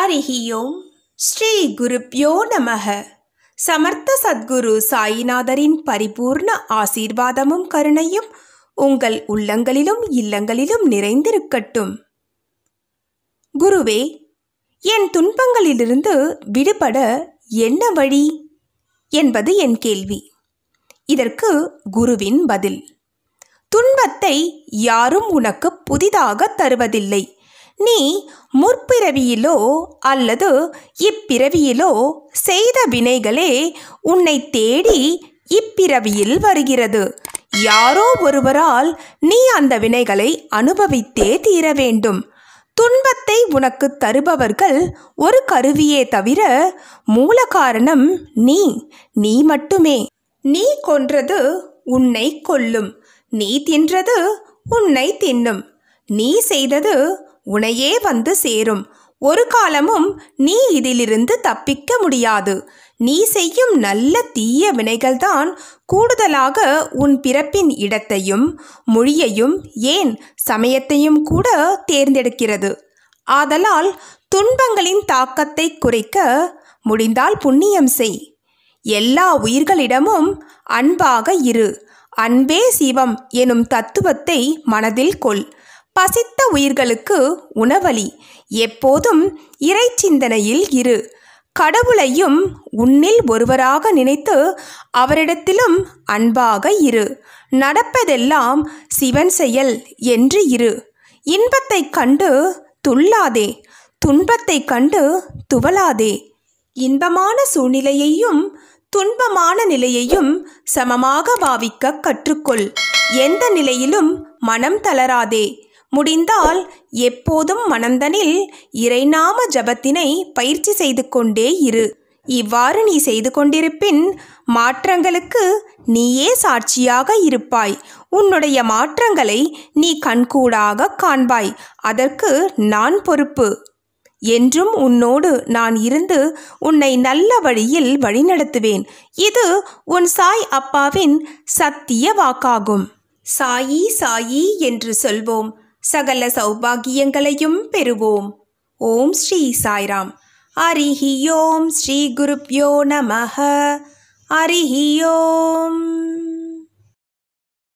அரிஹியோம் ஸ்ரீ குருப்யோ நமக சமர்த்த சத்குரு சாயிநாதரின் பரிபூர்ண ஆசீர்வாதமும் கருணையும் உங்கள் உள்ளங்களிலும் இல்லங்களிலும் நிறைந்திருக்கட்டும் குருவே என் துன்பங்களிலிருந்து விடுபட என்ன வழி என்பது என் கேள்வி இதற்கு குருவின் பதில் துன்பத்தை யாரும் உனக்கு புதிதாக தருவதில்லை நீ முற்பிறவியிலோ அல்லது இப்பிறவியிலோ செய்த வினைகளே உன்னை தேடி இப்பிறவியில் வருகிறது யாரோ ஒருவரால் நீ அந்த வினைகளை அனுபவித்தே தீர வேண்டும் துன்பத்தை உனக்கு தருபவர்கள் ஒரு கருவியே தவிர மூல காரணம் நீ நீ மட்டுமே நீ கொன்றது உன்னை கொல்லும் நீ தின்றது உன்னை தின்னும் நீ செய்தது உனையே வந்து சேரும் ஒரு காலமும் நீ இதிலிருந்து தப்பிக்க முடியாது நீ செய்யும் நல்ல தீய வினைகள்தான் கூடுதலாக உன் பிறப்பின் இடத்தையும் மொழியையும் ஏன் சமயத்தையும் கூட தேர்ந்தெடுக்கிறது ஆதலால் துன்பங்களின் தாக்கத்தை குறைக்க முடிந்தால் புண்ணியம் செய் எல்லா உயிர்களிடமும் அன்பாக இரு அன்பே சிவம் எனும் தத்துவத்தை மனதில் கொள் பசித்த உயிர்களுக்கு உணவளி எப்போதும் இறை சிந்தனையில் இரு கடவுளையும் உன்னில் ஒருவராக நினைத்து அவரிடத்திலும் அன்பாக இரு நடப்பதெல்லாம் சிவன் செயல் என்று இரு இன்பத்தை கண்டு துள்ளாதே துன்பத்தை கண்டு துவலாதே இன்பமான சூழ்நிலையையும் துன்பமான நிலையையும் சமமாக பாவிக்க கற்றுக்கொள் எந்த நிலையிலும் மனம் தளராதே முடிந்தால் எப்போதும் மனந்தனில் இறைநாம ஜபத்தினை பயிற்சி செய்து கொண்டே இரு இவ்வாறு நீ செய்து கொண்டிருப்பின் மாற்றங்களுக்கு நீயே சாட்சியாக இருப்பாய் உன்னுடைய மாற்றங்களை நீ கண்கூடாக காண்பாய் அதற்கு நான் பொறுப்பு என்றும் உன்னோடு நான் இருந்து உன்னை நல்ல வழியில் வழிநடத்துவேன் இது உன் சாய் அப்பாவின் சத்திய வாக்காகும் சாயி சாயி என்று சொல்வோம் சகல சௌபாகியங்களையும் பெறுவோம் ஓம் ஸ்ரீ சாய்ராம் அரிஹி ஓம் ஸ்ரீ குருப்யோ நமஹ அரிஹி ஓம்